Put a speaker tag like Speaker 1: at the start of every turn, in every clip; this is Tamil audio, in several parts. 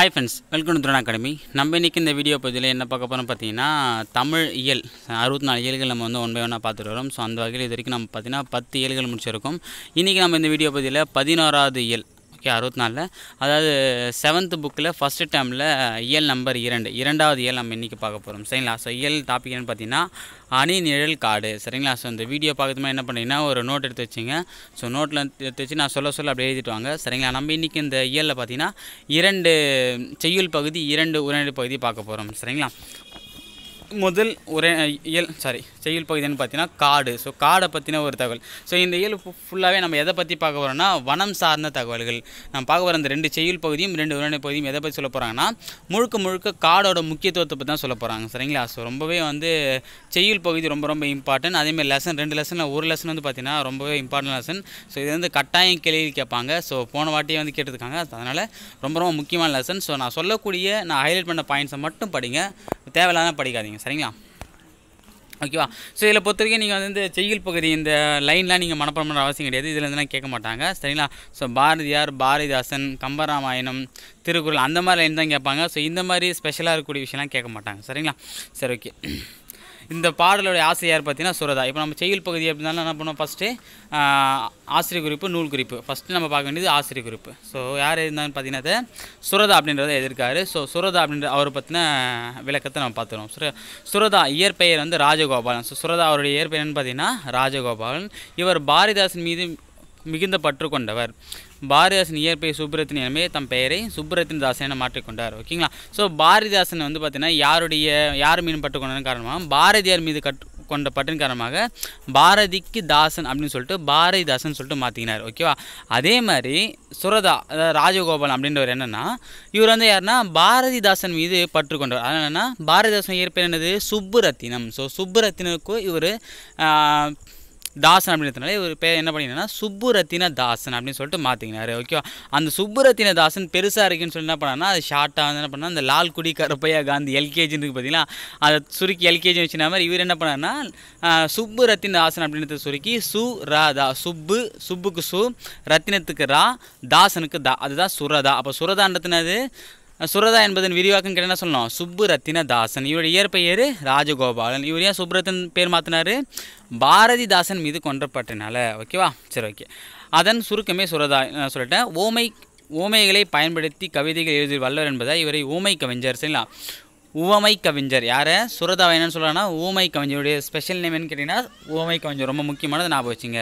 Speaker 1: ஹாய் ஃப்ரெண்ட்ஸ் வெல்கம் டு துரணா அகாடமி நம்ம இன்றைக்கி இந்த வீடியோ பதிவில் என்ன பார்க்க போகிறோம் பார்த்தீங்கன்னா தமிழ் இயல் அறுபத்தி நாலு இயல்கள் நம்ம வந்து ஒன் பை ஒன்றா பார்த்துட்டு வரோம் ஸோ அந்த வகையில் இது வரைக்கும் நம்ம பார்த்தீங்கன்னா பத்து இயல்கள் முடிச்சிருக்கோம் இன்றைக்கி நம்ம இந்த வீடியோ பதிவில் பதினோராவது இயல் ஓகே அறுபத்தி நாலில் அதாவது செவன்த்து புக்கில் ஃபஸ்ட்டு டேமில் இயல் நம்பர் இரண்டு இரண்டாவது இயல் நம்ம இன்றைக்கி பார்க்க போகிறோம் சரிங்களா ஸோ இயல் டாபிக் என்னன்னு பார்த்தீங்கன்னா அணி நிழல் காடு சரிங்களா ஸோ இந்த வீடியோ பார்க்குறது என்ன பண்ணிங்கன்னா ஒரு நோட் எடுத்து வச்சுங்க ஸோ நோட்டில் எடுத்து வச்சு நான் சொல்ல சொல்ல அப்படி எழுதிட்டு வாங்க சரிங்களா நம்ம இன்றைக்கி இந்த இயலில் பார்த்தீங்கன்னா இரண்டு செய்யுள் பகுதி இரண்டு உரைநடை பகுதி பார்க்க போகிறோம் சரிங்களா முதல் உரை இயல் சாரி செய்யுள் பகுதினு பார்த்தீங்கன்னா காடு ஸோ காடை பற்றின ஒரு தகவல் ஸோ இந்த இயல் ஃபுல்லாகவே நம்ம எதை பற்றி பார்க்க போகிறோம்னா வனம் சார்ந்த தகவல்கள் நம்ம பார்க்க போகிற இந்த ரெண்டு செய்யுள் பகுதியும் ரெண்டு உரைநடை பகுதியும் எதை பற்றி சொல்ல போகிறாங்கன்னா முழுக்க முழுக்க காடோட முக்கியத்துவத்தை பற்றி தான் சொல்ல போகிறாங்க சரிங்களா ஸோ ரொம்பவே வந்து செய்யுள் பகுதி ரொம்ப ரொம்ப இம்பார்ட்டன்ட் அதேமாதிரி லெசன் ரெண்டு லெசனில் ஒரு லெசன் வந்து பார்த்தீங்கன்னா ரொம்பவே இம்பார்ட்டன் லெசன் ஸோ இது வந்து கட்டாயம் கேள்வி கேட்பாங்க ஸோ போன வாட்டியே வந்து கேட்டுருக்காங்க அதனால் ரொம்ப ரொம்ப முக்கியமான லெசன் ஸோ நான் சொல்லக்கூடிய நான் ஹைலைட் பண்ண பாயிண்ட்ஸை மட்டும் படிங்க தேவையில்லாத படிக்காதீங்க சரிங்களா ஓகேவா ஸோ இதில் பொறுத்த வரைக்கும் நீங்கள் வந்து இந்த செய்யுள் பகுதி இந்த லைன்லாம் நீங்கள் மனப்பாடம் பண்ணுற அவசியம் கிடையாது இதில் இருந்தெல்லாம் கேட்க மாட்டாங்க சரிங்களா ஸோ பாரதியார் பாரதிதாசன் கம்பராமாயணம் திருக்குறள் அந்த மாதிரி லைன் தான் கேட்பாங்க ஸோ இந்த மாதிரி ஸ்பெஷலாக இருக்கக்கூடிய விஷயம்லாம் கேட்க மாட்டாங்க சரிங்களா சரி ஓகே இந்த பாடலுடைய ஆசிரியர் பார்த்திங்கன்னா பார்த்தீங்கன்னா சுரதா இப்போ நம்ம செயல் பகுதி அப்படின்னாலும் என்ன பண்ணோம் ஃபஸ்ட்டு ஆசிரியர் குறிப்பு நூல் குறிப்பு ஃபஸ்ட்டு நம்ம பார்க்க வேண்டியது ஆசிரியர் குறிப்பு ஸோ யார் இருந்தாலும் பார்த்தீங்கன்னா சுரதா அப்படின்றத எதிர்க்காரு ஸோ சுரதா அப்படின்ற அவரை பற்றின விளக்கத்தை நம்ம பார்த்துருவோம் சுர சுரதா இயற்பெயர் வந்து ராஜகோபாலன் ஸோ சுரதா அவருடைய இயற்பெயர்னு பார்த்தீங்கன்னா ராஜகோபாலன் இவர் பாரதிதாசன் மீது மிகுந்த பற்று கொண்டவர் பாரதிதாசன் இயற்பெயர் சுப்ரத்தின் எனவே தம் பெயரை சுப்ரத்தின் தாசன் மாற்றிக்கொண்டார் ஓகேங்களா ஸோ பாரதிதாசன் வந்து பார்த்தீங்கன்னா யாருடைய யார் மீன் பட்டுக்கொண்டதன் காரணமாக பாரதியார் மீது கட் கொண்ட பற்றின் காரணமாக பாரதிக்கு தாசன் அப்படின்னு சொல்லிட்டு பாரதிதாசன் சொல்லிட்டு மாற்றினார் ஓகேவா அதே மாதிரி சுரதா அதாவது ராஜகோபால் அப்படின்றவர் என்னென்னா இவர் வந்து யாருன்னா பாரதிதாசன் மீது பற்று அதனால் என்னென்னா பாரதிதாசன் இயற்பெயர் என்னது சுப்புரத்தினம் ஸோ சுப்புரத்தினுக்கு இவர் தாசன் அப்படின்றதுனால இவர் பேர் என்ன பண்ணிங்கன்னா சுப்புரத்தின தாசன் அப்படின்னு சொல்லிட்டு மாற்றிக்கினாரு ஓகேவா அந்த சுப்புரத்தின தாசன் பெருசாக இருக்குன்னு சொல்லி என்ன பண்ணார்னா அது ஷார்ட்டாக வந்து என்ன பண்ணால் அந்த லால்குடி கருப்பையா காந்தி எல்கேஜின்னு இருக்குது பார்த்தீங்களா அதை சுருக்கி எல்கேஜி வச்சுனா மாதிரி இவர் என்ன பண்ணார்னா சுப்பு ரத்தின தாசன் அப்படின்றத சுருக்கி சு ரா தா சுப்பு சுப்புக்கு சு ரத்தினத்துக்கு ரா தாசனுக்கு தா அதுதான் சுரதா அப்போ சுரதான்றதுனது சுரதா என்பதன் விரிவாக்கம் கேட்டால் என்ன சொல்லணும் சுப்பு ரத்தின தாசன் இவருடைய இயற்பெயர் ராஜகோபாலன் இவர் ஏன் சுப்ரத்தன் பேர் மாற்றினார் பாரதிதாசன் மீது கொன்றப்பட்டனால ஓகேவா சரி ஓகே அதன் சுருக்கமே சொல்கிறதா சொல்லிட்டேன் ஓமை ஓமைகளை பயன்படுத்தி கவிதைகள் எழுதி வல்லவர் என்பதை இவரை ஊமை கவிஞர் சரிங்களா உவமை கவிஞர் யாரை சுரதாவை என்னன்னு சொல்கிறாங்கன்னா ஊமை கவிஞருடைய ஸ்பெஷல் நேம்னு கேட்டிங்கன்னா ஊமை கவிஞர் ரொம்ப முக்கியமானது ஞாபகம் வச்சுங்க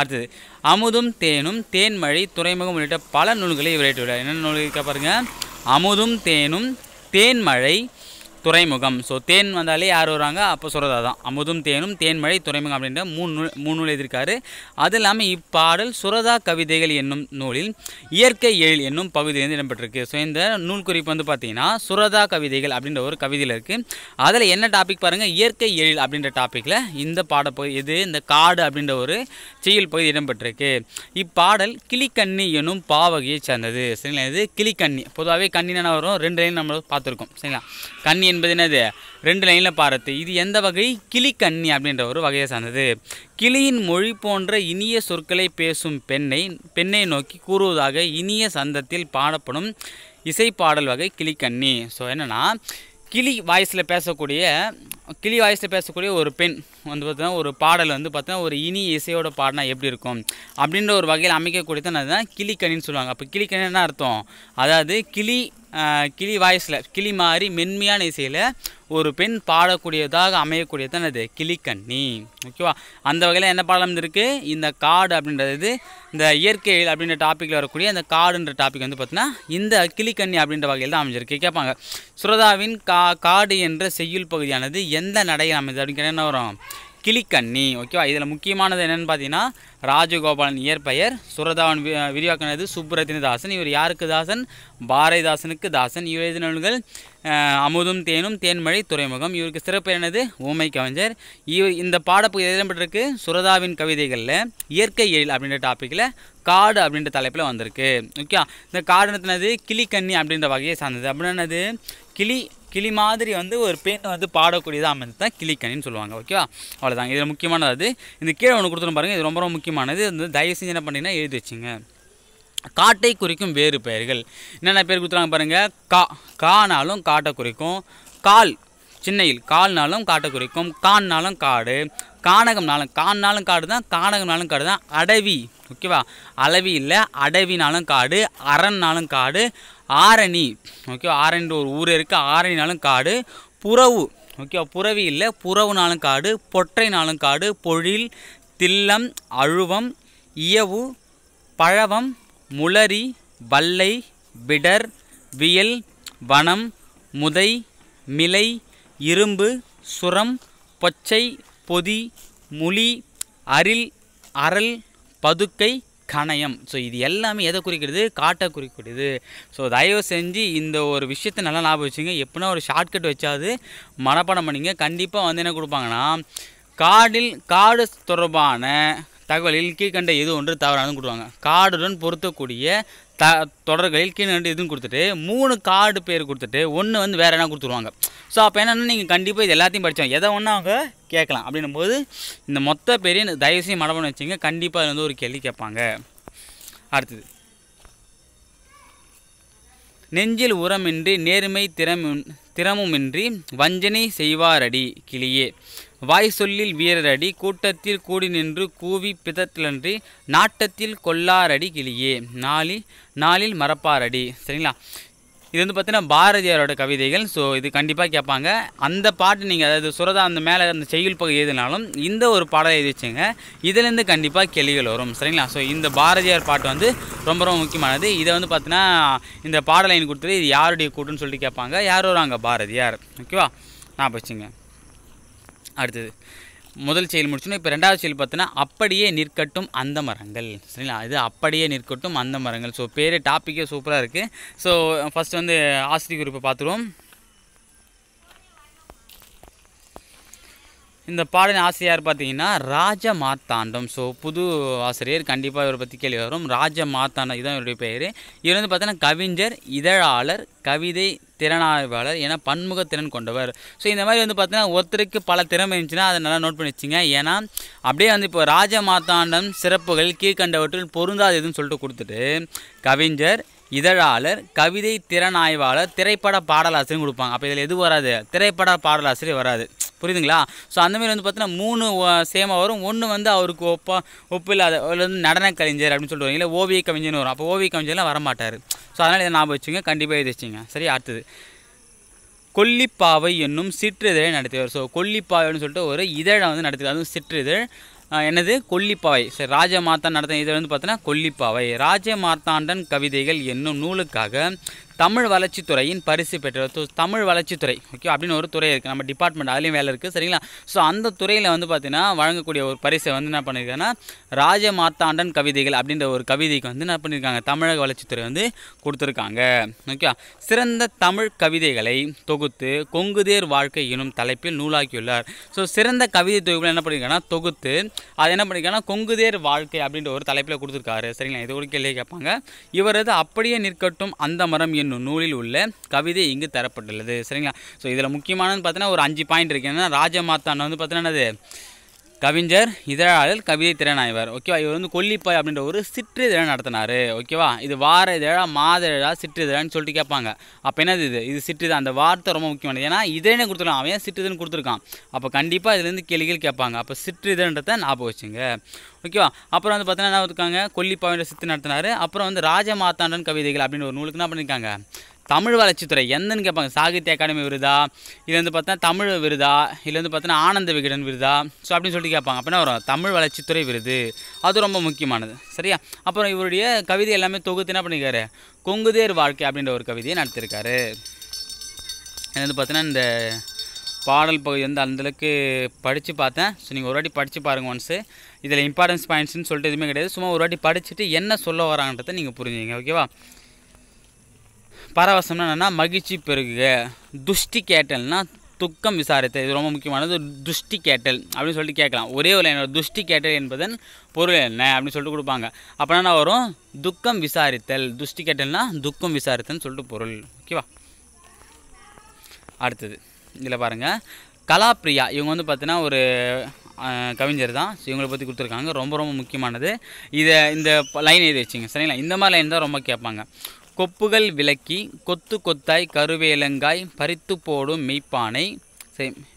Speaker 1: அடுத்தது அமுதும் தேனும் தேன்மழை துறைமுகம் உள்ளிட்ட பல நூல்களை இவர் விடுறார் என்னென்ன நூல் இருக்கா பாருங்கள் அமுதும் தேனும் தேன்மழை துறைமுகம் ஸோ தேன் வந்தாலே யார் வருவாங்க அப்போ சொல்கிறதா தான் அமுதும் தேனும் தேன்மழை துறைமுகம் அப்படின்ற மூணு நூல் மூணு நூல் எழுதியிருக்காரு அது இல்லாமல் இப்பாடல் சுரதா கவிதைகள் என்னும் நூலில் இயற்கை எழில் என்னும் வந்து இடம்பெற்றிருக்கு ஸோ இந்த நூல் குறிப்பு வந்து பார்த்தீங்கன்னா சுரதா கவிதைகள் அப்படின்ற ஒரு கவிதையில் இருக்குது அதில் என்ன டாபிக் பாருங்கள் இயற்கை எழில் அப்படின்ற டாப்பிக்கில் இந்த பாடப்பகுதி இது இந்த காடு அப்படின்ற ஒரு செயல் பகுதி இடம்பெற்றிருக்கு இப்பாடல் கிளிக்கண்ணி என்னும் பாவகையை சேர்ந்தது சரிங்களா இது கிளிக்கண்ணி பொதுவாகவே என்ன வரும் ரெண்டு லைன் நம்ம பார்த்துருக்கோம் சரிங்களா கண்ணி என்பது என்னது ரெண்டு லைனில் பாரத்து இது எந்த வகை கிளிக்கண்ணி அப்படின்ற ஒரு வகையை சார்ந்தது கிளியின் மொழி போன்ற இனிய சொற்களை பேசும் பெண்ணை பெண்ணை நோக்கி கூறுவதாக இனிய சந்தத்தில் பாடப்படும் இசைப்பாடல் வகை கிளிக்கண்ணி ஸோ என்னென்னா கிளி வாய்ஸில் பேசக்கூடிய கிளி வாய்ஸில் பேசக்கூடிய ஒரு பெண் வந்து பார்த்தீங்கன்னா ஒரு பாடல் வந்து பார்த்தீங்கன்னா ஒரு இனி இசையோட பாடினா எப்படி இருக்கும் அப்படின்ற ஒரு வகையில் அமைக்கக்கூடியதான் அதுதான் கிளிக்கணின்னு சொல்லுவாங்க அப்போ கிளிக்கணின்னு அர்த்தம் அதாவது கிளி கிளி வாய்ஸில் கிளி மாதிரி மென்மையான இசையில் ஒரு பெண் பாடக்கூடியதாக அமையக்கூடியது தான் அது கிளிக்கண்ணி ஓகேவா அந்த வகையில் என்ன பாடம் இருக்குது இந்த காடு அப்படின்றது இந்த இயற்கை அப்படின்ற டாப்பிக்கில் வரக்கூடிய அந்த காடுன்ற டாபிக் வந்து பார்த்தீங்கன்னா இந்த கிளிக்கண்ணி அப்படின்ற வகையில் தான் அமைஞ்சிருக்கு கேட்பாங்க சுரதாவின் கா காடு என்ற செய்யுள் பகுதியானது எந்த நடையில் அமைந்தது அப்படின்னு கேட்டால் என்ன வரும் கிளிக்கண்ணி ஓகேவா இதில் முக்கியமானது என்னென்னு பார்த்தீங்கன்னா ராஜகோபாலன் இயற்பெயர் சுரதாவன் விரிவாக்கினது சுப்புரத்தின தாசன் இவர் யாருக்கு தாசன் பாரதிதாசனுக்கு தாசன் இவர் எழுதினவர்கள் அமுதும் தேனும் தேன்மழை துறைமுகம் இவருக்கு சிறப்பு என்னது ஊமை கவிஞர் இவர் இந்த பாடப்புக்கு இடம்பெற்றிருக்கு சுரதாவின் கவிதைகளில் இயற்கை எழில் அப்படின்ற டாப்பிக்கில் காடு அப்படின்ற தலைப்பில் வந்திருக்கு ஓகே இந்த காடுனது கிளிக்கண்ணி அப்படின்ற வகையை சார்ந்தது அப்படின்னது கிளி கிளி மாதிரி வந்து ஒரு பெண் வந்து பாடக்கூடியதாக அமைந்து தான் கிளிக்கணின்னு சொல்லுவாங்க ஓகேவா அவ்வளோதாங்க இதில் முக்கியமானது அது இந்த கீழே ஒன்று கொடுத்துரும் பாருங்கள் இது ரொம்ப ரொம்ப முக்கியமானது வந்து தயவு செஞ்சு என்ன பண்ணிங்கன்னா எழுதி வச்சுங்க காட்டை குறிக்கும் வேறு பெயர்கள் என்னென்ன பேர் கொடுத்துருவாங்க பாருங்கள் கா கானாலும் காட்டை குறிக்கும் கால் சின்னையில் கால்னாலும் காட்டை குறிக்கும் கான்னாலும் காடு கானகம்னாலும் கான்னாலும் காடு தான் கானகம்னாலும் காடு தான் அடவி ஓகேவா அளவி இல்லை அடவினாலும் காடு அரண்னாலும் காடு ஆரணி ஓகே ஆரணின்ற ஒரு ஊர் இருக்குது ஆரணினாலும் காடு புறவு ஓகேவா புறவி இல்லை புறவுனாலும் காடு பொற்றைனாலும் காடு பொழில் தில்லம் அழுவம் இயவு பழவம் முளரி வல்லை விடர் வியல் வனம் முதை மிலை இரும்பு சுரம் பொச்சை பொதி முலி அரில் அரல் பதுக்கை கணயம் ஸோ இது எல்லாமே எதை குறிக்கிறது காட்டை குறிக்கிறது ஸோ தயவு செஞ்சு இந்த ஒரு விஷயத்தை நல்லா ஞாபகம் வச்சுங்க எப்படின்னா ஒரு ஷார்ட்கட் வச்சாது மனப்பாடம் பண்ணிங்க கண்டிப்பாக வந்து என்ன கொடுப்பாங்கன்னா காடில் காடு தொடர்பான தகவலில் கீழ்கண்ட எது ஒன்று தவறானு கொடுவாங்க காடுடன் பொருத்தக்கூடிய த தொடர்களில் கீழே ரெண்டு இதுவும் கொடுத்துட்டு மூணு கார்டு பேர் கொடுத்துட்டு ஒன்று வந்து வேறு என்ன கொடுத்துருவாங்க ஸோ அப்போ என்னென்னா நீங்கள் கண்டிப்பாக இது எல்லாத்தையும் படித்தோம் எதை ஒன்றும் அவங்க கேட்கலாம் அப்படின்னும் போது இந்த மொத்த பேரையும் தயவுசெய்து மடபன்னு வச்சுங்க கண்டிப்பாக அது வந்து ஒரு கேள்வி கேட்பாங்க அடுத்தது நெஞ்சில் உரமின்றி நேர்மை திறமின் திறமுமின்றி வஞ்சனை செய்வாரடி கிளியே வாய் சொல்லில் வீரரடி கூட்டத்தில் கூடி நின்று கூவி பிதத்திலன்றி நாட்டத்தில் கொல்லாரடி கிளியே நாளி நாளில் மறப்பாரடி சரிங்களா இது வந்து பார்த்தீங்கன்னா பாரதியாரோட கவிதைகள் ஸோ இது கண்டிப்பாக கேட்பாங்க அந்த பாட்டு நீங்கள் அதாவது சுரதா அந்த மேலே அந்த செய்யுள் பகுதி எழுதினாலும் இந்த ஒரு பாடலை எழுதிச்சுங்க இதுலேருந்து கண்டிப்பாக கேள்விகள் வரும் சரிங்களா ஸோ இந்த பாரதியார் பாட்டு வந்து ரொம்ப ரொம்ப முக்கியமானது இதை வந்து பார்த்தீங்கன்னா இந்த பாடலை கொடுத்தது இது யாருடைய கூட்டுன்னு சொல்லிட்டு கேட்பாங்க யார் வருவாங்க பாரதியார் ஓகேவா நான் போச்சுங்க அடுத்தது முதல் செயல் முடிச்சோன்னா இப்போ ரெண்டாவது செயல் பார்த்தோன்னா அப்படியே நிற்கட்டும் அந்த மரங்கள் சரிங்களா இது அப்படியே நிற்கட்டும் அந்த மரங்கள் ஸோ பேர் டாப்பிக்கே சூப்பராக இருக்குது ஸோ ஃபஸ்ட் வந்து ஆசிரியர் குறிப்பை பார்த்துருவோம் இந்த பாடலின் ஆசிரியார் பார்த்தீங்கன்னா ராஜ மார்த்தாண்டம் ஸோ புது ஆசிரியர் கண்டிப்பாக இவரை பற்றி கேள்வி வரும் ராஜ மார்த்தாண்டம் இதுதான் இவருடைய பெயர் இவர் வந்து பார்த்தோன்னா கவிஞர் இதழாளர் கவிதை திறனாய்வாளர் ஏன்னா பன்முக திறன் கொண்டவர் ஸோ இந்த மாதிரி வந்து பார்த்தீங்கன்னா ஒருத்தருக்கு பல திறமை இருந்துச்சுன்னா அதை நல்லா நோட் பண்ணி வச்சுங்க ஏன்னா அப்படியே வந்து இப்போ ராஜமாத்தாண்டம் சிறப்புகள் கீழ்கண்டவற்றில் பொருந்தாது எதுன்னு சொல்லிட்டு கொடுத்துட்டு கவிஞர் இதழாளர் கவிதை திறனாய்வாளர் திரைப்பட பாடலாசிரியர் கொடுப்பாங்க அப்போ இதில் எது வராது திரைப்பட பாடலாசிரியர் வராது புரியுதுங்களா ஸோ அந்தமாரி வந்து பார்த்தீங்கன்னா மூணு சேமாக வரும் ஒன்று வந்து அவருக்கு ஒப்பா ஒப்பில்லாத இல்லாத வந்து நடன கலைஞர் அப்படின்னு சொல்லுவாங்க இல்லை ஓவிய கவிஞர்னு வரும் அப்போ ஓவிய கவிஞர்லாம் வரமாட்டார் ஸோ அதனால் இதை ஞாபகம் வச்சுங்க கண்டிப்பாக எது வச்சுங்க சரி அடுத்தது கொல்லிப்பாவை என்னும் சிற்றிதழை நடத்துவார் ஸோ கொல்லிப்பாவைன்னு சொல்லிட்டு ஒரு இதழை வந்து நடத்துகிறார் அதுவும் சிற்றிதழ் எனது கொல்லிப்பாவை சரி ராஜமாத்தான் நடத்தின இதில் வந்து பார்த்தோன்னா கொல்லிப்பாவை ராஜமார்த்தாண்டன் கவிதைகள் என்னும் நூலுக்காக தமிழ் வளர்ச்சித்துறையின் பரிசு பெற்ற தமிழ் வளர்ச்சித்துறை ஓகே அப்படின்னு ஒரு துறை இருக்குது நம்ம டிபார்ட்மெண்ட் அதுலேயும் வேலை இருக்குது சரிங்களா ஸோ அந்த துறையில் வந்து பார்த்தீங்கன்னா வழங்கக்கூடிய ஒரு பரிசை வந்து என்ன பண்ணியிருக்காங்கன்னா ராஜ மாத்தாண்டன் கவிதைகள் அப்படின்ற ஒரு கவிதைக்கு வந்து என்ன பண்ணியிருக்காங்க தமிழக வளர்ச்சித்துறை வந்து கொடுத்துருக்காங்க ஓகே சிறந்த தமிழ் கவிதைகளை தொகுத்து கொங்குதேர் வாழ்க்கை எனும் தலைப்பில் நூலாக்கியுள்ளார் ஸோ சிறந்த கவிதை தொகுப்பில் என்ன பண்ணியிருக்காங்கன்னா தொகுத்து அது என்ன பண்ணியிருக்காங்கன்னா கொங்குதேர் வாழ்க்கை அப்படின்ற ஒரு தலைப்பில் கொடுத்துருக்காரு சரிங்களா இது ஒரு கேள்வி கேட்பாங்க இவரது அப்படியே நிற்கட்டும் அந்த மரம் என் நூலில் உள்ள கவிதை இங்கு தரப்பட்டுள்ளது சரிங்களா ஸோ இதில் முக்கியமானது பார்த்தீங்கன்னா ஒரு அஞ்சு பாயிண்ட் இருக்குது என்னென்னா ராஜமாத்தான் வந்து பார்த்தீங்கன்னா என்னது கவிஞர் இதழாளர் கவிதை திறனாய்வர் ஓகேவா இவர் வந்து கொல்லிப்பாய் அப்படின்ற ஒரு சிற்றிதழை நடத்தினார் ஓகேவா இது வார இதழா மாத இதழா சிற்றிதழான்னு சொல்லிட்டு கேட்பாங்க அப்போ என்னது இது இது சிற்றிதழ் அந்த வார்த்தை ரொம்ப முக்கியமானது ஏன்னா இதழனே கொடுத்துருக்கான் அவன் சிற்றிதழ்னு கொடுத்துருக்கான் அப்போ கண்டிப்பாக இதுலேருந்து கேள்விகள் கேட்பாங்க அப்போ சிற்றிதழ்ன்றத ஞாபகம் வச்சுங்க ஓகேவா அப்புறம் வந்து பார்த்தீங்கன்னா என்ன இருக்காங்க கொல்லிப்பாவின்ற சித்து நடத்தினார் அப்புறம் வந்து ராஜமாத்தாண்டன் கவிதைகள் அப்படின்னு ஒரு நூலுக்கு என்ன பண்ணியிருக்காங்க தமிழ் வளர்ச்சித்துறை எந்தன்னு கேட்பாங்க சாகித்ய அகாடமி விருதா இது வந்து பார்த்தா தமிழ் விருதா இதுலேருந்து வந்து ஆனந்த விகடன் விருதா ஸோ அப்படின்னு சொல்லிட்டு கேட்பாங்க அப்படின்னா வரும் தமிழ் வளர்ச்சித்துறை விருது அது ரொம்ப முக்கியமானது சரியா அப்புறம் இவருடைய கவிதை எல்லாமே தொகுத்து என்ன பண்ணியிருக்காரு கொங்குதேர் வாழ்க்கை அப்படின்ற ஒரு கவிதையை நடத்திருக்காரு இது வந்து பார்த்தோன்னா இந்த பாடல் பகுதி வந்து அந்தளவுக்கு படித்து பார்த்தேன் ஸோ நீங்கள் ஒரு வாட்டி படித்து பாருங்கள் ஒன்ஸு இதில் இம்பார்ட்டன்ஸ் பாயிண்ட்ஸ்னு சொல்லிட்டு எதுவுமே கிடையாது சும்மா ஒரு வாட்டி படிச்சுட்டு என்ன சொல்ல வராங்கன்றதை நீங்கள் புரிஞ்சுங்க ஓகேவா பரவசம்னா என்னென்னா மகிழ்ச்சி பெருகுக துஷ்டி கேட்டல்னா துக்கம் விசாரித்தல் இது ரொம்ப முக்கியமானது துஷ்டி கேட்டல் அப்படின்னு சொல்லிட்டு கேட்கலாம் ஒரே ஒரு என்னோட துஷ்டி கேட்டல் என்பதன் பொருள் என்ன அப்படின்னு சொல்லிட்டு கொடுப்பாங்க அப்போ என்ன வரும் துக்கம் விசாரித்தல் துஷ்டி கேட்டல்னா துக்கம் விசாரித்தல்னு சொல்லிட்டு பொருள் ஓகேவா அடுத்தது இதில் பாருங்கள் கலாப்ரியா இவங்க வந்து பார்த்தீங்கன்னா ஒரு கவிஞர் தான் ஸோ இவங்களை பற்றி கொடுத்துருக்காங்க ரொம்ப ரொம்ப முக்கியமானது இதை இந்த லைன் எழுதி வச்சுங்க சரிங்களா இந்த மாதிரி லைன் தான் ரொம்ப கேட்பாங்க கொப்புகள் விளக்கி கொத்து கொத்தாய் கருவேலங்காய் பறித்து போடும் மெய்ப்பானை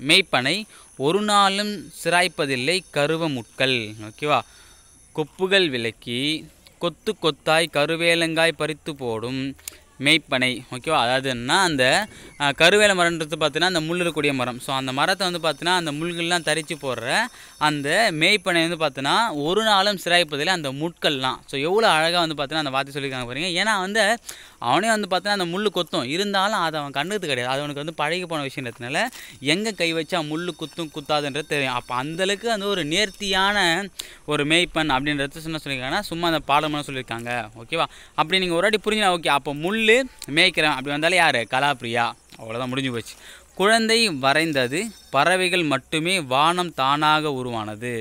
Speaker 1: மெய்ப்பனை ஒரு நாளும் சிராய்ப்பதில்லை கருவ முட்கள் ஓகேவா கொப்புகள் விளக்கி கொத்து கொத்தாய் கருவேலங்காய் பறித்து போடும் மெய்ப்பனை ஓகேவா அதாவது என்ன அந்த கருவேல மரம்ன்றது பார்த்தீங்கன்னா அந்த முள் இருக்கக்கூடிய மரம் ஸோ அந்த மரத்தை வந்து பார்த்தீங்கன்னா அந்த முள்கள்லாம் தரித்து போடுற அந்த மேய்ப்பனை வந்து பார்த்தீங்கன்னா ஒரு நாளும் சிராய்ப்பதில்லை அந்த முட்கள்லாம் ஸோ எவ்வளோ அழகாக வந்து பார்த்தீங்கன்னா அந்த வார்த்தை சொல்லியிருக்காங்க பாருங்கள் ஏன்னா வந்து அவனே வந்து பார்த்தா அந்த முள் கொத்தும் இருந்தாலும் அது அவன் கண்ணுறது கிடையாது அது அவனுக்கு வந்து பழகி போன விஷயன்றதுனால எங்கே கை வச்சா முள் குத்தும் குத்தாதுன்றது தெரியும் அப்போ அந்தளவுக்கு அந்த ஒரு நேர்த்தியான ஒரு மேய்ப்பன் அப்படின்றது சொன்ன சொல்லியிருக்காங்கன்னா சும்மா அந்த பாடம்னு சொல்லியிருக்காங்க ஓகேவா அப்படி நீங்கள் ஒரு வாட்டி புரிஞ்சுனா ஓகே அப்போ முள் மேய்க்கிறேன் அப்படி வந்தாலே யார் கலாப்ரியா அவ்வளோதான் முடிஞ்சு போச்சு குழந்தை வரைந்தது பறவைகள் மட்டுமே வானம் தானாக உருவானது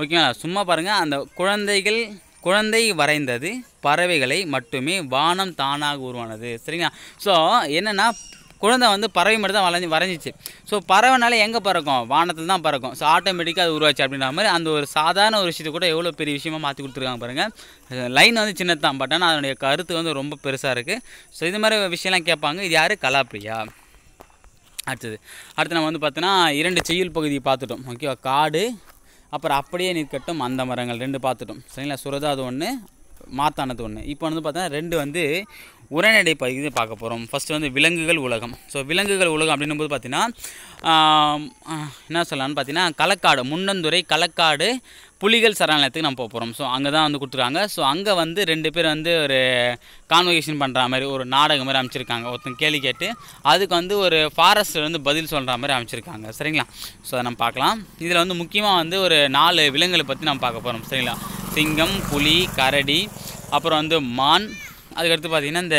Speaker 1: ஓகேங்களா சும்மா பாருங்கள் அந்த குழந்தைகள் குழந்தை வரைந்தது பறவைகளை மட்டுமே வானம் தானாக உருவானது சரிங்களா ஸோ என்னென்னா குழந்தை வந்து பறவை மட்டும் தான் வளைஞ்சி வரைஞ்சிச்சு ஸோ பறவைனால எங்கே பறக்கும் வானத்தில் தான் பறக்கும் ஸோ ஆட்டோமேட்டிக்காக அது உருவாச்சு அப்படின்ற மாதிரி அந்த ஒரு சாதாரண ஒரு விஷயத்தை கூட எவ்வளோ பெரிய விஷயமாக மாற்றி கொடுத்துருக்காங்க பாருங்கள் லைன் வந்து சின்னது தான் பட் ஆனால் அதனுடைய கருத்து வந்து ரொம்ப பெருசாக இருக்குது ஸோ இது மாதிரி விஷயம்லாம் கேட்பாங்க இது யார் கலாப்பிரியா அடுத்தது அடுத்து நம்ம வந்து பார்த்தோன்னா இரண்டு செய்யுள் பகுதியை பார்த்துட்டோம் ஓகேவா காடு அப்புறம் அப்படியே நிற்கட்டும் அந்த மரங்கள் ரெண்டு பார்த்துட்டோம் சரிங்களா சுரதாது ஒன்று மாத்தானது ஒன்று இப்போ வந்து பார்த்தோன்னா ரெண்டு வந்து உரைநடை பகுதி பார்க்க போகிறோம் ஃபஸ்ட்டு வந்து விலங்குகள் உலகம் ஸோ விலங்குகள் உலகம் அப்படின்னும் போது பார்த்திங்கன்னா என்ன சொல்லலாம்னு பார்த்தீங்கன்னா களக்காடு முன்னந்துறை களக்காடு புலிகள் சரணாலயத்துக்கு நம்ம போக போகிறோம் ஸோ அங்கே தான் வந்து கொடுத்துருக்காங்க ஸோ அங்கே வந்து ரெண்டு பேர் வந்து ஒரு கான்வகேஷன் பண்ணுற மாதிரி ஒரு நாடகம் மாதிரி அமைச்சிருக்காங்க ஒருத்தன் கேள்வி கேட்டு அதுக்கு வந்து ஒரு ஃபாரஸ்ட்டில் வந்து பதில் சொல்கிற மாதிரி அமைச்சிருக்காங்க சரிங்களா ஸோ அதை நம்ம பார்க்கலாம் இதில் வந்து முக்கியமாக வந்து ஒரு நாலு விலங்குகளை பற்றி நம்ம பார்க்க போகிறோம் சரிங்களா சிங்கம் புலி கரடி அப்புறம் வந்து மான் அதுக்கடுத்து பார்த்தீங்கன்னா இந்த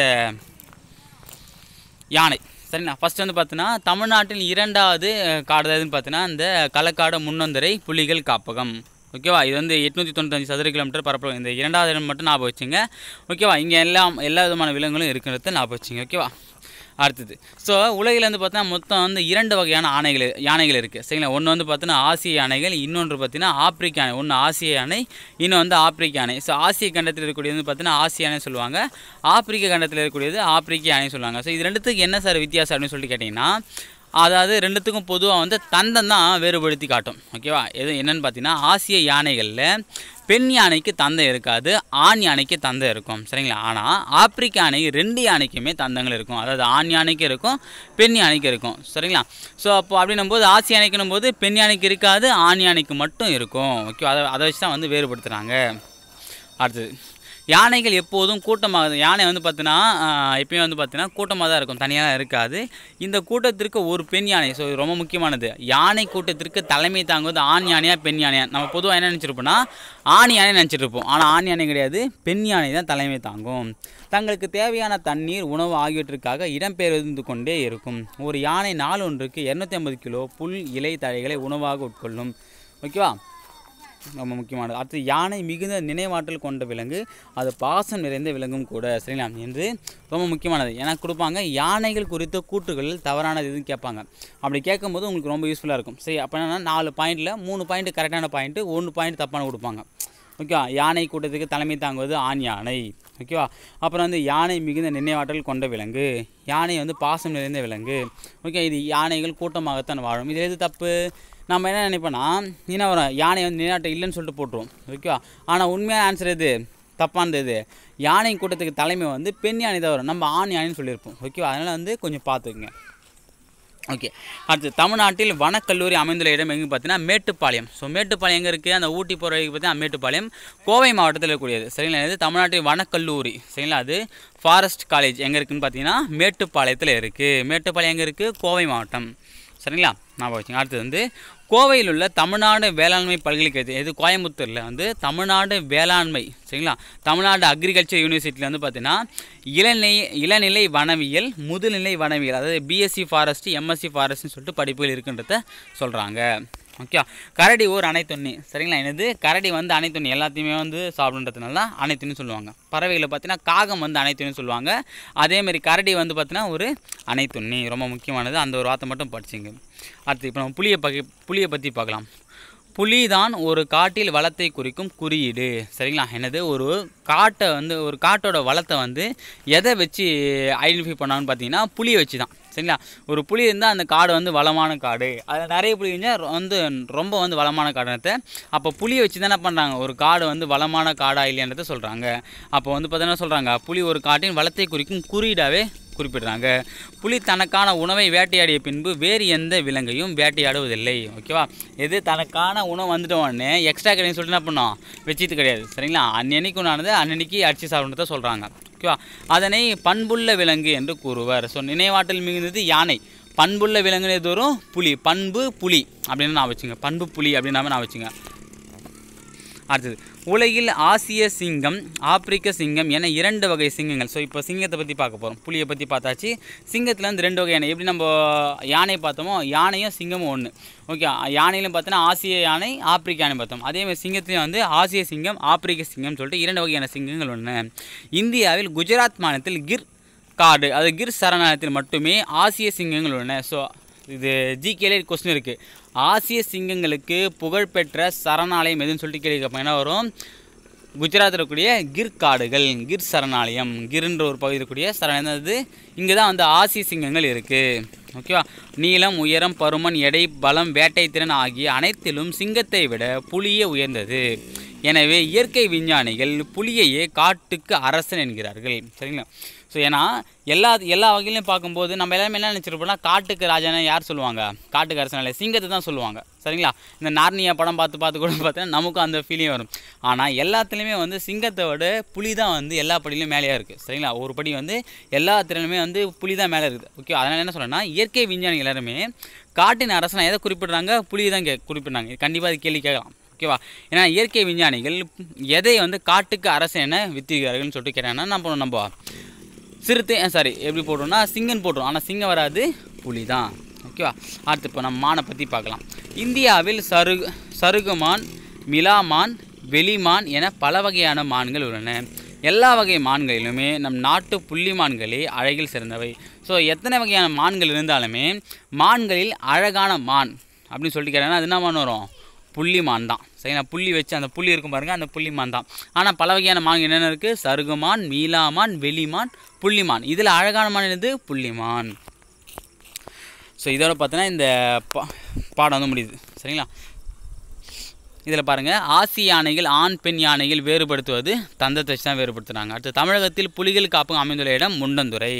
Speaker 1: யானை சரிங்களா ஃபஸ்ட் வந்து பார்த்தீங்கன்னா தமிழ்நாட்டில் இரண்டாவது காடு எதுன்னு பார்த்தீங்கன்னா இந்த களக்காடு முன்னந்தரை புலிகள் காப்பகம் ஓகேவா இது வந்து எட்நூற்றி தொண்ணூத்தஞ்சு சதுர கிலோமீட்டர் பரப்பளவு இந்த இரண்டாவது இடம் மட்டும் ஞாபகம் போச்சுங்க ஓகேவா இங்கே எல்லாம் எல்லா விதமான விலங்குகளும் இருக்கிறத நான் போச்சுங்க ஓகேவா அடுத்தது ஸோ உலகில் வந்து பார்த்தீங்கன்னா மொத்தம் வந்து இரண்டு வகையான ஆணைகள் யானைகள் இருக்குது சரிங்களா ஒன்று வந்து பார்த்தீங்கன்னா ஆசிய யானைகள் இன்னொன்று பார்த்தீங்கன்னா ஆப்பிரிக்க யானை ஒன்று ஆசிய யானை இன்னும் வந்து ஆப்பிரிக்க யானை ஸோ ஆசிய கண்டத்தில் இருக்கக்கூடிய வந்து பார்த்தீங்கன்னா ஆசிய யானை சொல்லுவாங்க ஆப்பிரிக்க கண்டத்தில் இருக்கக்கூடியது ஆப்பிரிக்க யானை சொல்லுவாங்க ஸோ இது ரெண்டுத்துக்கு என்ன சார் வித்தியாசம் அப்படின்னு சொல்லிட்டு கேட்டிங்கன்னா அதாவது ரெண்டுத்துக்கும் பொதுவாக வந்து தந்தம் தான் வேறுபடுத்தி காட்டும் ஓகேவா எது என்னென்னு பார்த்தீங்கன்னா ஆசிய யானைகளில் பெண் யானைக்கு தந்தை இருக்காது ஆண் யானைக்கு தந்தை இருக்கும் சரிங்களா ஆனால் ஆப்பிரிக்க யானை ரெண்டு யானைக்குமே தந்தங்கள் இருக்கும் அதாவது ஆண் யானைக்கு இருக்கும் பெண் யானைக்கு இருக்கும் சரிங்களா ஸோ அப்போ அப்படின்னும் போது ஆசி யானைக்கணும் போது பெண் யானைக்கு இருக்காது ஆண் யானைக்கு மட்டும் இருக்கும் ஓகே அதை அதை வச்சு தான் வந்து வேறுபடுத்துகிறாங்க அடுத்தது யானைகள் எப்போதும் கூட்டமாக யானை வந்து பார்த்தீங்கன்னா எப்பயுமே வந்து பார்த்தீங்கன்னா கூட்டமாக தான் இருக்கும் தனியாக தான் இருக்காது இந்த கூட்டத்திற்கு ஒரு பெண் யானை ஸோ இது ரொம்ப முக்கியமானது யானை கூட்டத்திற்கு தலைமை தாங்குவது ஆண் யானையா பெண் யானையா நம்ம பொதுவாக என்ன நினச்சிருப்போம்னா ஆண் யானை நினச்சிட்டு இருப்போம் ஆனால் ஆண் யானை கிடையாது பெண் யானை தான் தலைமை தாங்கும் தங்களுக்கு தேவையான தண்ணீர் உணவு ஆகியவற்றுக்காக இடம்பெயர்ந்து கொண்டே இருக்கும் ஒரு யானை நாள் ஒன்றுக்கு இரநூத்தி ஐம்பது கிலோ புல் இலை தழைகளை உணவாக உட்கொள்ளும் ஓகேவா ரொம்ப முக்கியமானது அடுத்து யானை மிகுந்த நினைவாற்றல் கொண்ட விலங்கு அது பாசம் நிறைந்த விலங்கும் கூட சரிங்களா என்று ரொம்ப முக்கியமானது ஏன்னா கொடுப்பாங்க யானைகள் குறித்த கூட்டுகளில் தவறானது எதுவும் கேட்பாங்க அப்படி கேட்கும்போது உங்களுக்கு ரொம்ப யூஸ்ஃபுல்லாக இருக்கும் சரி அப்போ என்னென்னா நாலு பாயிண்டில் மூணு பாயிண்ட் கரெக்டான பாயிண்ட்டு ஒன்று பாயிண்ட் தப்பான கொடுப்பாங்க ஓகேவா யானை கூட்டத்துக்கு தலைமை தாங்குவது ஆண் யானை ஓகேவா அப்புறம் வந்து யானை மிகுந்த நினைவாற்றல் கொண்ட விலங்கு யானை வந்து பாசம் நிறைந்த விலங்கு ஓகே இது யானைகள் கூட்டமாகத்தான் வாழும் இது எது தப்பு நம்ம என்ன நினைப்போன்னா வரும் யானை வந்து நீனாட்ட இல்லைன்னு சொல்லிட்டு போட்டுருவோம் ஓகேவா ஆனால் உண்மையாக ஆன்சர் எது தப்பானது இது யானை கூட்டத்துக்கு தலைமை வந்து பெண் யானை தான் வரும் நம்ம ஆண் யானைன்னு சொல்லியிருப்போம் ஓகேவா அதனால் வந்து கொஞ்சம் பார்த்துக்குங்க ஓகே அடுத்து தமிழ்நாட்டில் வனக்கல்லூரி அமைந்துள்ள இடம் எங்கே பார்த்தீங்கன்னா மேட்டுப்பாளையம் ஸோ மேட்டுப்பாளையம் எங்கே இருக்குது அந்த ஊட்டி போகிற வரைக்கும் பார்த்தீங்கன்னா மேட்டுப்பாளையம் கோவை மாவட்டத்தில் இருக்கக்கூடியது சரிங்களா இது தமிழ்நாட்டில் வனக்கல்லூரி சரிங்களா அது ஃபாரஸ்ட் காலேஜ் எங்கே இருக்குதுன்னு பார்த்தீங்கன்னா மேட்டுப்பாளையத்தில் இருக்குது மேட்டுப்பாளையம் எங்கே இருக்குது கோவை மாவட்டம் சரிங்களா நான் வச்சுங்க அடுத்தது வந்து கோவையில் உள்ள தமிழ்நாடு வேளாண்மை பல்கலைக்கழகம் இது கோயம்புத்தூரில் வந்து தமிழ்நாடு வேளாண்மை சரிங்களா தமிழ்நாடு அக்ரிகல்ச்சர் யூனிவர்சிட்டியில் வந்து பார்த்தீங்கன்னா இளநிலை இளநிலை வனவியல் முதுநிலை வனவியல் அதாவது பிஎஸ்சி ஃபாரஸ்ட்டு எம்எஸ்சி ஃபாரஸ்ட்னு சொல்லிட்டு படிப்புகள் இருக்குன்றத சொல்கிறாங்க ஓகே கரடி ஓர் அனைத்துண்ணி சரிங்களா என்னது கரடி வந்து அனைத்துண்ணி எல்லாத்தையுமே வந்து சாப்பிடுன்றதுனால தான் அனைத்துண்ணி சொல்லுவாங்க பறவைகளை பார்த்தீங்கன்னா காகம் வந்து அனைத்துண்ணி சொல்லுவாங்க அதேமாரி கரடி வந்து பார்த்தீங்கன்னா ஒரு அனைத்துண்ணி ரொம்ப முக்கியமானது அந்த ஒரு வார்த்தை மட்டும் படிச்சிங்க அடுத்து இப்போ நம்ம புளியை பற்றி புளியை பற்றி பார்க்கலாம் புலி தான் ஒரு காட்டில் வளத்தை குறிக்கும் குறியீடு சரிங்களா என்னது ஒரு காட்டை வந்து ஒரு காட்டோட வளத்தை வந்து எதை வச்சு ஐடென்டிஃபை பண்ணான்னு பார்த்தீங்கன்னா புளியை வச்சு தான் சரிங்களா ஒரு புளி இருந்தால் அந்த காடு வந்து வளமான காடு அதில் நிறைய புளி இருந்தால் வந்து ரொம்ப வந்து வளமான காடுன்றத அப்போ புளியை வச்சு தானே பண்ணுறாங்க ஒரு காடு வந்து வளமான காடாக இல்லைன்றதை சொல்கிறாங்க அப்போ வந்து பார்த்தீங்கன்னா சொல்கிறாங்க புளி ஒரு காட்டின் வளத்தை குறிக்கும் குறியீடாகவே குறிப்பிடுறாங்க புலி தனக்கான உணவை வேட்டையாடிய பின்பு வேறு எந்த விலங்கையும் வேட்டையாடுவதில்லை ஓகேவா எது தனக்கான உணவு வந்துட்டோன்னு எக்ஸ்ட்ரா கிடையாது சொல்லிட்டு என்ன பண்ணோம் வச்சுட்டு கிடையாது சரிங்களா அன்னன்னைக்கு உண்டானது அன்னன்னைக்கு அடிச்சு சாப்பிட்றத சொல்கிறாங்க ஓகேவா அதனை பண்புள்ள விலங்கு என்று கூறுவர் ஸோ நினைவாற்றல் மிகுந்தது யானை பண்புள்ள விலங்குனே வரும் புலி பண்பு புலி அப்படின்னு நான் வச்சுங்க பண்பு புலி அப்படின்னு நான் வச்சுங்க அடுத்தது உலகில் ஆசிய சிங்கம் ஆப்பிரிக்க சிங்கம் என இரண்டு வகை சிங்கங்கள் ஸோ இப்போ சிங்கத்தை பற்றி பார்க்க போகிறோம் புளியை பற்றி பார்த்தாச்சு சிங்கத்தில் வந்து ரெண்டு வகை யானை எப்படி நம்ம யானை பார்த்தோமோ யானையும் சிங்கமும் ஒன்று ஓகே யானையிலும் பார்த்தோன்னா ஆசிய யானை ஆப்பிரிக்க யானை பார்த்தோம் அதேமாதிரி சிங்கத்துலேயும் வந்து ஆசிய சிங்கம் ஆப்பிரிக்க சிங்கம் சொல்லிட்டு இரண்டு வகையான சிங்கங்கள் ஒன்று இந்தியாவில் குஜராத் மாநிலத்தில் கிர் காடு அது கிர் சரணாலயத்தில் மட்டுமே ஆசிய சிங்கங்கள் உள்ளன ஸோ இது ஜிகேலே கொஸ்டின் இருக்குது ஆசிய சிங்கங்களுக்கு புகழ்பெற்ற சரணாலயம் எதுன்னு சொல்லிட்டு கேள்வி கேட்பாங்க என்ன வரும் குஜராத்தில் இருக்கக்கூடிய கிர் காடுகள் கிர் சரணாலயம் கிர்ன்ற ஒரு பகுதியில் இருக்கக்கூடிய சரணாலயம் அது இங்கே தான் வந்து ஆசிய சிங்கங்கள் இருக்குது ஓகேவா நீளம் உயரம் பருமன் எடை பலம் வேட்டை திறன் ஆகிய அனைத்திலும் சிங்கத்தை விட புலியே உயர்ந்தது எனவே இயற்கை விஞ்ஞானிகள் புலியையே காட்டுக்கு அரசன் என்கிறார்கள் சரிங்களா ஸோ ஏன்னா எல்லா எல்லா வகையிலையும் பார்க்கும்போது நம்ம எல்லாருமே என்ன நினச்சிருப்போம்னா காட்டுக்கு ராஜானா யார் சொல்லுவாங்க காட்டுக்கு அரசனாலே சிங்கத்தை தான் சொல்லுவாங்க சரிங்களா இந்த நார்னியா படம் பார்த்து பார்த்து கூட பார்த்தீங்கன்னா நமக்கும் அந்த ஃபீலிங் வரும் ஆனால் எல்லாத்துலேயுமே வந்து சிங்கத்தை விட புலி தான் வந்து எல்லா படியிலும் மேலேயே இருக்குது சரிங்களா ஒரு படி வந்து எல்லா திறனுமே வந்து புலி தான் மேலே இருக்குது ஓகே அதனால் என்ன சொல்லணும்னா இயற்கை விஞ்ஞானிகள் எல்லாருமே காட்டின் அரசனை எதை குறிப்பிடுறாங்க புலி தான் கே குறிப்பிட்றாங்க கண்டிப்பாக அது கேள்வி கேட்கலாம் ஓகேவா ஏன்னா இயற்கை விஞ்ஞானிகள் எதை வந்து காட்டுக்கு அரசு என்ன வித்திருக்கிறார்கள்னு சொல்லிட்டு கேட்டாங்கன்னா நம்ம நம்புவா சிறுத்தை சாரி எப்படி போடுறோம்னா சிங்கன் போடுறோம் ஆனால் சிங்கம் வராது புலி தான் ஓகேவா அடுத்து இப்போ நம்ம மானை பற்றி பார்க்கலாம் இந்தியாவில் சரு சருகுமான் மிலாமான் வெளிமான் என பல வகையான மான்கள் உள்ளன எல்லா வகை மான்களிலுமே நம் நாட்டு புள்ளி மான்களே அழகில் சிறந்தவை ஸோ எத்தனை வகையான மான்கள் இருந்தாலுமே மான்களில் அழகான மான் அப்படின்னு சொல்லிட்டு கேட்டாங்கன்னா அது என்ன மான் வரும் புள்ளி மான் தான் சரிங்களா புள்ளி வச்சு அந்த புள்ளி இருக்கும் பாருங்கள் அந்த புள்ளி மான் தான் ஆனால் பல வகையான மான் என்னென்ன இருக்குது சருகுமான் மீளாமான் வெளிமான் புள்ளிமான் இதில் அழகான மான் என்னது புள்ளிமான் ஸோ இதோட பார்த்தீங்கன்னா இந்த பா பாடம் வந்து முடியுது சரிங்களா இதில் பாருங்கள் ஆசி யானைகள் ஆண் பெண் யானைகள் வேறுபடுத்துவது தந்தத்தை வச்சு தான் வேறுபடுத்துகிறாங்க அடுத்து தமிழகத்தில் புலிகள் காப்பகம் அமைந்துள்ள இடம் முண்டந்துறை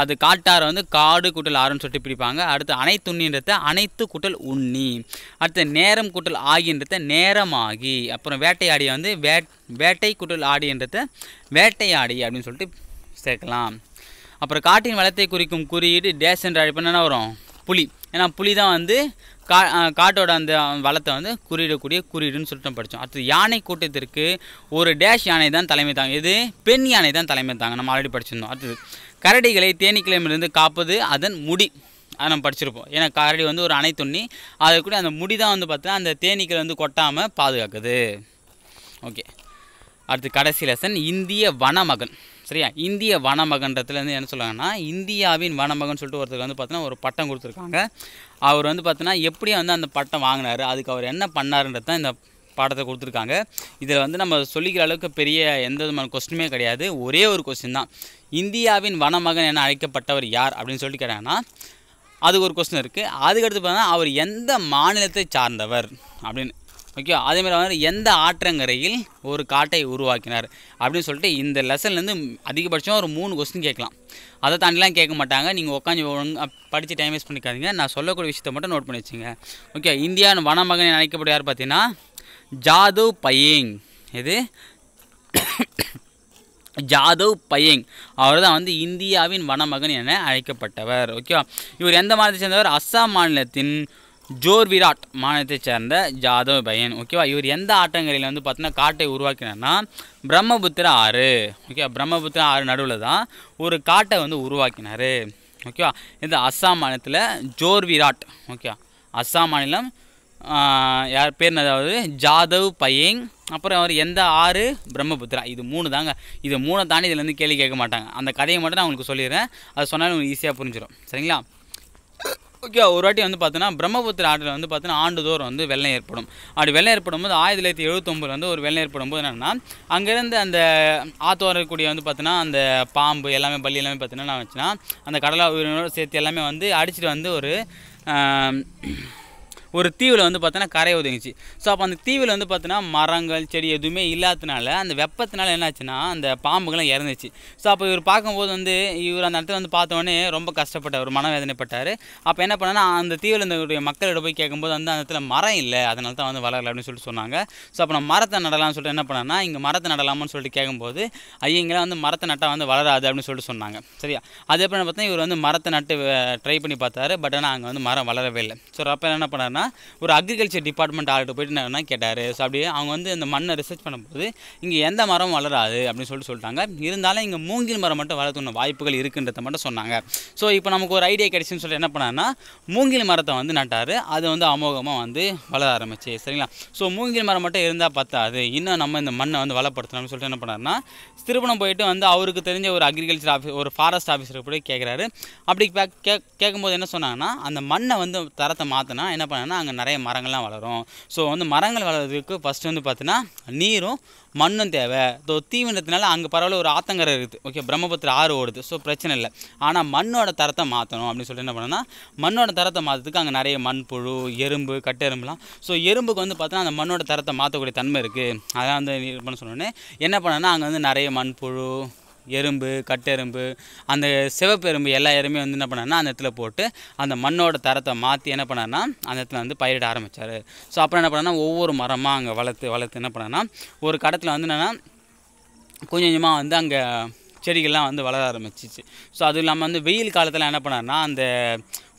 Speaker 1: அது காட்டாரை வந்து காடு குட்டல் ஆறுன்னு சொல்லிட்டு பிடிப்பாங்க அடுத்து உண்ணின்றத அனைத்து குட்டல் உண்ணி அடுத்து நேரம் குட்டல் ஆகின்றத நேரமாகி அப்புறம் வேட்டையாடியை வந்து வே வேட்டை குட்டல் ஆடின்றத வேட்டையாடி அப்படின்னு சொல்லிட்டு சேர்க்கலாம் அப்புறம் காட்டின் வளத்தை குறிக்கும் குறியீடு டேஸ் என்ற அழைப்பு என்ன வரும் புலி ஏன்னா புலி தான் வந்து கா காட்டோட அந்த வளத்தை வந்து குறியிடக்கூடிய குறியீடுன்னு சொல்லிட்டு படித்தோம் அடுத்து யானை கூட்டத்திற்கு ஒரு டேஷ் யானை தான் தலைமை தாங்க இது பெண் யானை தான் தலைமை தாங்க நம்ம ஆல்ரெடி படிச்சிருந்தோம் அடுத்தது கரடிகளை தேனீக்கிழமிலிருந்து காப்பது அதன் முடி அதை நம்ம படிச்சிருப்போம் ஏன்னா கரடி வந்து ஒரு அணை துண்ணி அதை கூட அந்த முடி தான் வந்து பார்த்தீங்கன்னா அந்த தேனீக்களை வந்து கொட்டாமல் பாதுகாக்குது ஓகே அடுத்து கடைசி லெசன் இந்திய வனமகன் சரியா இந்திய வனமகன்றத்துலேருந்து என்ன சொல்லுவாங்கன்னா இந்தியாவின் வனமகன் சொல்லிட்டு ஒருத்தர் வந்து பார்த்தீங்கன்னா ஒரு பட்டம் கொடுத்துருக்காங்க அவர் வந்து பார்த்தீங்கன்னா எப்படி வந்து அந்த பட்டம் வாங்கினார் அதுக்கு அவர் என்ன பண்ணாருன்றது தான் இந்த பாடத்தை கொடுத்துருக்காங்க இதில் வந்து நம்ம சொல்லிக்கிற அளவுக்கு பெரிய எந்த விதமான கொஸ்டினுமே கிடையாது ஒரே ஒரு கொஸ்டின் தான் இந்தியாவின் வனமகன் என அழைக்கப்பட்டவர் யார் அப்படின்னு சொல்லி கேட்டாங்கன்னா அதுக்கு ஒரு கொஸ்டின் இருக்குது அதுக்கடுத்து பார்த்தீங்கன்னா அவர் எந்த மாநிலத்தை சார்ந்தவர் அப்படின்னு ஓகே அதேமாதிரி அவர் எந்த ஆற்றங்கரையில் ஒரு காட்டை உருவாக்கினார் அப்படின்னு சொல்லிட்டு இந்த லெசன்லேருந்து அதிகபட்சம் ஒரு மூணு கொஸ்டின் கேட்கலாம் அதை தாண்டிலாம் கேட்க மாட்டாங்க நீங்கள் உட்காந்து படித்து டைம் வேஸ்ட் பண்ணிக்காதீங்க நான் சொல்லக்கூடிய விஷயத்தை மட்டும் நோட் பண்ணி வச்சுங்க ஓகே இந்தியாவின் வனமகன் நினைக்கப்படும் யார் பார்த்தீங்கன்னா ஜாதவ் பையேங் இது ஜாதவ் பையங் அவர் தான் வந்து இந்தியாவின் வனமகன் என அழைக்கப்பட்டவர் ஓகேவா இவர் எந்த மாநிலத்தை சேர்ந்தவர் அஸ்ஸாம் மாநிலத்தின் ஜோர் விராட் மாநிலத்தைச் சேர்ந்த ஜாதவ் பையன் ஓகேவா இவர் எந்த ஆட்டங்கரையில் வந்து பார்த்தினா காட்டை உருவாக்கினார்னா பிரம்மபுத்திரா ஆறு ஓகேவா பிரம்மபுத்திரா ஆறு நடுவில் தான் ஒரு காட்டை வந்து உருவாக்கினார் ஓகேவா இந்த அஸ்ஸாம் மாநிலத்தில் ஜோர் விராட் ஓகேவா அஸ்ஸாம் மாநிலம் யார் பேர் அதாவது ஜாதவ் பையங் அப்புறம் அவர் எந்த ஆறு பிரம்மபுத்திரா இது மூணு தாங்க இது மூணை தாண்டி இதில் இருந்து கேள்வி கேட்க மாட்டாங்க அந்த கதையை மட்டும் நான் உங்களுக்கு சொல்லிடுறேன் அது சொன்னாலும் உங்களுக்கு ஈஸியாக புரிஞ்சிடும் சரிங்களா ஓகே ஒரு வாட்டி வந்து பார்த்தீங்கன்னா பிரம்மபுத்திர ஆற்றில் வந்து பார்த்தீங்கன்னா ஆண்டுதோறும் வந்து வெள்ளம் ஏற்படும் அப்படி வெள்ளம் ஏற்படும் போது ஆயிரத்தி தொள்ளாயிரத்தி எழுபத்தொம்பதில் வந்து ஒரு வெள்ளம் ஏற்படும் போது என்னென்னா அங்கேருந்து அந்த ஆற்று இருக்கக்கூடிய வந்து பார்த்தோன்னா அந்த பாம்பு எல்லாமே பள்ளி எல்லாமே பார்த்தீங்கன்னா நான் வச்சுன்னா அந்த கடலா உயிரினோடு சேர்த்து எல்லாமே வந்து அடிச்சுட்டு வந்து ஒரு ஒரு தீவில் வந்து பார்த்தோன்னா கரை ஒதுங்கிச்சு ஸோ அப்போ அந்த தீவில் வந்து பார்த்தோன்னா மரங்கள் செடி எதுவுமே இல்லாததுனால அந்த வெப்பத்தினால என்னாச்சுன்னா அந்த பாம்புகள்லாம் இறந்துச்சு ஸோ அப்போ இவர் பார்க்கும்போது வந்து இவர் அந்த இடத்துல வந்து பார்த்தோன்னே ரொம்ப கஷ்டப்பட்டார் ஒரு மனவேதனைப்பட்டார் அப்போ என்ன பண்ணால் அந்த தீவில் இருந்தவருடைய மக்களிடம் போய் கேட்கும்போது வந்து அந்த இடத்துல மரம் இல்லை அதனால தான் வந்து வளரல அப்படின்னு சொல்லிட்டு சொன்னாங்க ஸோ அப்போ நான் மரத்தை நடலாம்னு சொல்லிட்டு என்ன பண்ணேன்னா இங்கே மரத்தை நடலாமான்னு சொல்லிட்டு கேட்கும்போது ஐயங்களாம் வந்து மரத்தை நட்டால் வந்து வளராது அப்படின்னு சொல்லிட்டு சொன்னாங்க சரியா அதே பண்ண பார்த்தா இவர் வந்து மரத்தை நட்டு ட்ரை பண்ணி பார்த்தாரு பட் ஆனால் அங்கே வந்து மரம் வளரவே இல்லை ஸோ அப்போ என்ன பண்ணார்னா பார்த்தீங்கன்னா ஒரு அக்ரிகல்ச்சர் டிபார்ட்மெண்ட் ஆள்கிட்ட போயிட்டு நான் என்ன கேட்டார் ஸோ அப்படியே அவங்க வந்து இந்த மண்ணை ரிசர்ச் பண்ணும்போது இங்கே எந்த மரம் வளராது அப்படின்னு சொல்லிட்டு சொல்லிட்டாங்க இருந்தாலும் இங்கே மூங்கில் மரம் மட்டும் வளர்த்துன வாய்ப்புகள் இருக்குன்றத மட்டும் சொன்னாங்க ஸோ இப்போ நமக்கு ஒரு ஐடியா கிடைச்சுன்னு சொல்லி என்ன பண்ணார்னா மூங்கில் மரத்தை வந்து நட்டார் அது வந்து அமோகமாக வந்து வளர ஆரம்பிச்சு சரிங்களா ஸோ மூங்கில் மரம் மட்டும் இருந்தால் பத்தாது இன்னும் நம்ம இந்த மண்ணை வந்து வளப்படுத்தணும்னு சொல்லிட்டு என்ன பண்ணார்னா திருப்பணம் போயிட்டு வந்து அவருக்கு தெரிஞ்ச ஒரு அக்ரிகல்ச்சர் ஆஃபீஸ் ஒரு ஃபாரஸ்ட் ஆஃபீஸருக்கு போய் கேட்குறாரு அப்படி கேட்கும்போது என்ன சொன்னாங்கன்னா அந்த மண்ணை வந்து தரத்தை மாற்றினா என்ன பண்ண பார்த்தீங்கன்னா அங்கே நிறைய மரங்கள்லாம் வளரும் ஸோ வந்து மரங்கள் வளர்கிறதுக்கு ஃபஸ்ட்டு வந்து பார்த்தீங்கன்னா நீரும் மண்ணும் தேவை ஸோ தீவினத்தினால அங்கே பரவாயில்ல ஒரு ஆத்தங்கரை இருக்குது ஓகே பிரம்மபுத்திர ஆறு ஓடுது ஸோ பிரச்சனை இல்லை ஆனால் மண்ணோட தரத்தை மாற்றணும் அப்படின்னு சொல்லிட்டு என்ன பண்ணணும்னா மண்ணோட தரத்தை மாற்றுறதுக்கு அங்கே நிறைய மண் புழு எறும்பு கட்டெரும்புலாம் ஸோ எறும்புக்கு வந்து பார்த்தீங்கன்னா அந்த மண்ணோட தரத்தை மாற்றக்கூடிய தன்மை இருக்குது அதான் வந்து பண்ண சொன்னோடனே என்ன பண்ணோன்னா அங்கே வந்து நிறைய மண்புழு எறும்பு கட்டெரும்பு அந்த சிவப்பு எல்லா எறும்பையும் வந்து என்ன பண்ணார்னா அந்த இடத்துல போட்டு அந்த மண்ணோட தரத்தை மாற்றி என்ன பண்ணார்னா அந்த இடத்துல வந்து பயிரிட ஆரம்பித்தார் ஸோ அப்புறம் என்ன பண்ணார்னா ஒவ்வொரு மரமாக அங்கே வளர்த்து வளர்த்து என்ன பண்ணார்னா ஒரு கடத்தில் வந்து என்னென்னா கொஞ்சம் கொஞ்சமாக வந்து அங்கே செடிகள்லாம் வந்து வளர ஆரம்பிச்சிச்சு ஸோ அதுவும் இல்லாமல் வந்து வெயில் காலத்தில் என்ன பண்ணார்னா அந்த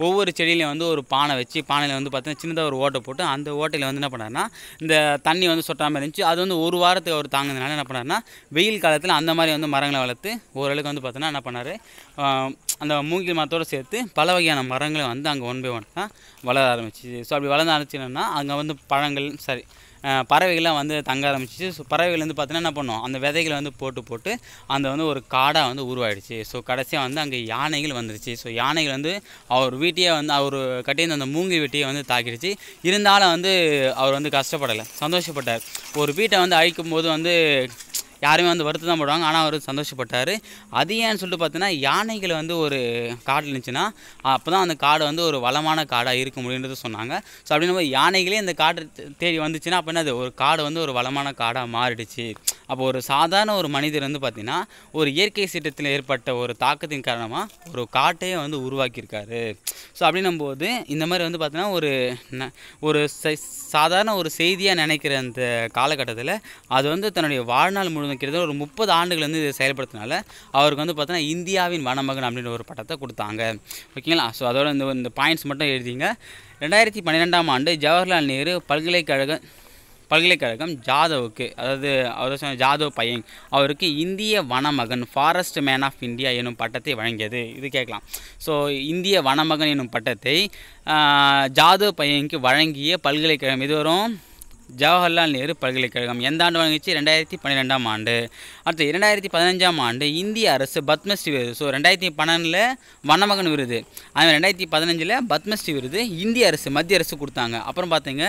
Speaker 1: ஒவ்வொரு செடியிலையும் வந்து ஒரு பானை வச்சு பானையில் வந்து பார்த்தீங்கன்னா சின்னதாக ஒரு ஓட்டை போட்டு அந்த ஓட்டையில் வந்து என்ன பண்ணார்னா இந்த தண்ணி வந்து சொட்டாமல் இருந்துச்சு அது வந்து ஒரு வாரத்துக்கு அவர் தாங்கினால என்ன பண்ணார்னா வெயில் காலத்தில் அந்த மாதிரி வந்து மரங்களை வளர்த்து ஓரளவுக்கு வந்து பார்த்தோன்னா என்ன பண்ணார் அந்த மூங்கில் மரத்தோடு சேர்த்து பல வகையான மரங்களை வந்து அங்கே ஒன் பை ஒன் தான் வளர ஆரம்பிச்சிச்சு ஸோ அப்படி வளர்ந்து ஆரம்பிச்சுன்னா அங்கே வந்து பழங்கள் சரி பறவைகள்லாம் வந்து தங்க ஆரம்பிச்சிச்சு ஸோ பறவைகள் வந்து பார்த்தீங்கன்னா என்ன பண்ணோம் அந்த விதைகளை வந்து போட்டு போட்டு அந்த வந்து ஒரு காடாக வந்து உருவாயிடுச்சு ஸோ கடைசியாக வந்து அங்கே யானைகள் வந்துருச்சு ஸோ யானைகள் வந்து அவர் வீட்டையே வந்து அவர் கட்டியிருந்த அந்த மூங்கி வீட்டையே வந்து தாக்கிடுச்சு இருந்தாலும் வந்து அவர் வந்து கஷ்டப்படலை சந்தோஷப்பட்டார் ஒரு வீட்டை வந்து அழிக்கும் போது வந்து யாருமே வந்து வருத்தம் தான் போடுவாங்க ஆனால் அவர் சந்தோஷப்பட்டார் அது ஏன்னு சொல்லிட்டு பார்த்தீங்கன்னா யானைகளை வந்து ஒரு காடு இருந்துச்சுன்னா அப்போ தான் அந்த காடு வந்து ஒரு வளமான காடாக இருக்க முடியுன்றது சொன்னாங்க ஸோ அப்படின்னும் போது யானைகளே இந்த காடு தேடி வந்துச்சுன்னா அப்போ அது ஒரு காடு வந்து ஒரு வளமான காடாக மாறிடுச்சு அப்போ ஒரு சாதாரண ஒரு மனிதர் வந்து பார்த்திங்கன்னா ஒரு இயற்கை சீற்றத்தில் ஏற்பட்ட ஒரு தாக்கத்தின் காரணமாக ஒரு காட்டையே வந்து உருவாக்கியிருக்காரு ஸோ அப்படின்னும்போது இந்த மாதிரி வந்து பார்த்தீங்கன்னா ஒரு ஒரு சாதாரண ஒரு செய்தியாக நினைக்கிற அந்த காலகட்டத்தில் அது வந்து தன்னுடைய வாழ்நாள் முழு கிட்டத்தட்ட ஒரு முப்பது ஆண்டுகள் வந்து இதை செயல்படுத்தினால அவருக்கு வந்து பார்த்தோன்னா இந்தியாவின் வனமகன் அப்படின்னு ஒரு பட்டத்தை கொடுத்தாங்க ஓகேங்களா ஸோ அதோட இந்த இந்த பாயிண்ட்ஸ் மட்டும் எழுதிங்க ரெண்டாயிரத்தி பன்னிரெண்டாம் ஆண்டு ஜவஹர்லால் நேரு பல்கலைக்கழக பல்கலைக்கழகம் ஜாதவுக்கு அதாவது அவர் சொன்ன ஜாதவ் பையன் அவருக்கு இந்திய வனமகன் ஃபாரஸ்ட் மேன் ஆஃப் இந்தியா எனும் பட்டத்தை வழங்கியது இது கேட்கலாம் ஸோ இந்திய வனமகன் எனும் பட்டத்தை ஜாதவ் பையனுக்கு வழங்கிய பல்கலைக்கழகம் இதுவரும் ஜவஹர்லால் நேரு பல்கலைக்கழகம் எந்த ஆண்டு வாங்கிச்சு ரெண்டாயிரத்தி பன்னிரெண்டாம் ஆண்டு அடுத்து இரண்டாயிரத்தி பதினஞ்சாம் ஆண்டு இந்திய அரசு பத்மஸ்ரீ விருது ஸோ ரெண்டாயிரத்தி பன்னெண்டில் வனமகன் விருது அது ரெண்டாயிரத்தி பதினஞ்சில் பத்மஸ்ரீ விருது இந்திய அரசு மத்திய அரசு கொடுத்தாங்க அப்புறம் பார்த்தீங்க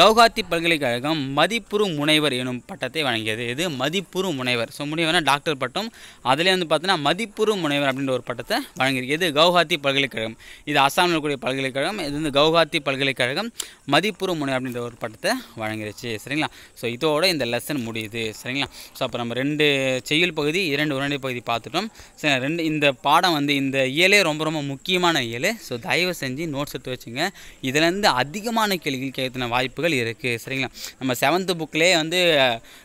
Speaker 1: கவுகாத்தி பல்கலைக்கழகம் மதிப்புறு முனைவர் எனும் பட்டத்தை வழங்கியது இது மதிப்புறு முனைவர் ஸோ முனைவர்னா டாக்டர் பட்டம் அதிலே வந்து பார்த்தீங்கன்னா மதிப்புறு முனைவர் அப்படின்ற ஒரு பட்டத்தை வழங்கியிருக்கு இது கவுகாத்தி பல்கலைக்கழகம் இது அசாமில் இருக்கக்கூடிய பல்கலைக்கழகம் இது வந்து கவுகாத்தி பல்கலைக்கழகம் மதிப்புறு முனைவர் அப்படின்ற ஒரு பட்டத்தை வழங்கி அப்படிங்கிறச்சு சரிங்களா ஸோ இதோட இந்த லெசன் முடியுது சரிங்களா ஸோ அப்போ நம்ம ரெண்டு செய்யுள் பகுதி இரண்டு உரண்டை பகுதி பார்த்துட்டோம் சரி ரெண்டு இந்த பாடம் வந்து இந்த இயலே ரொம்ப ரொம்ப முக்கியமான இயல் ஸோ தயவு செஞ்சு நோட்ஸ் எடுத்து வச்சுங்க இதுலேருந்து அதிகமான கேள்விகள் கேட்கின வாய்ப்புகள் இருக்குது சரிங்களா நம்ம செவன்த்து புக்கிலே வந்து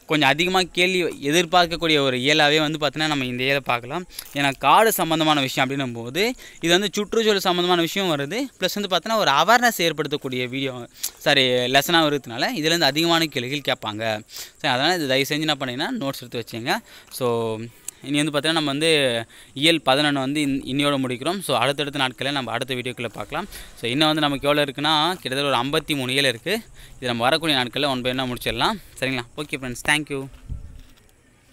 Speaker 1: கொஞ்சம் அதிகமாக கேள்வி எதிர்பார்க்கக்கூடிய ஒரு இயலாகவே வந்து பார்த்தீங்கன்னா நம்ம இந்த இயலை பார்க்கலாம் ஏன்னா காடு சம்மந்தமான விஷயம் அப்படின்னும் போது இது வந்து சுற்றுச்சூழல் சம்மந்தமான விஷயம் வருது ப்ளஸ் வந்து பார்த்தீங்கன்னா ஒரு அவேர்னஸ் ஏற்படுத்தக்கூடிய வீடியோ சாரி லெசனாக இருக்கிறதுனால இதுலேருந்து அதிகமான கேள்விகள் கேட்பாங்க சரி அதனால் இது தயவு செஞ்சு என்ன பண்ணிங்கன்னா நோட்ஸ் எடுத்து வச்சுங்க ஸோ இனி வந்து பார்த்தீங்கன்னா நம்ம வந்து இயல் பதினொன்று வந்து இன்னையோட முடிக்கிறோம் ஸோ அடுத்தடுத்த நாட்களில் நம்ம அடுத்த வீடியோக்குள்ளே பார்க்கலாம் ஸோ இன்னும் வந்து நமக்கு எவ்வளோ இருக்குன்னா கிட்டத்தட்ட ஒரு ஐம்பத்தி மூணு இயல் இருக்குது இது நம்ம வரக்கூடிய நாட்களில் ஒன்பது என்ன முடிச்சிடலாம் சரிங்களா ஓகே ஃப்ரெண்ட்ஸ் தேங்க்யூ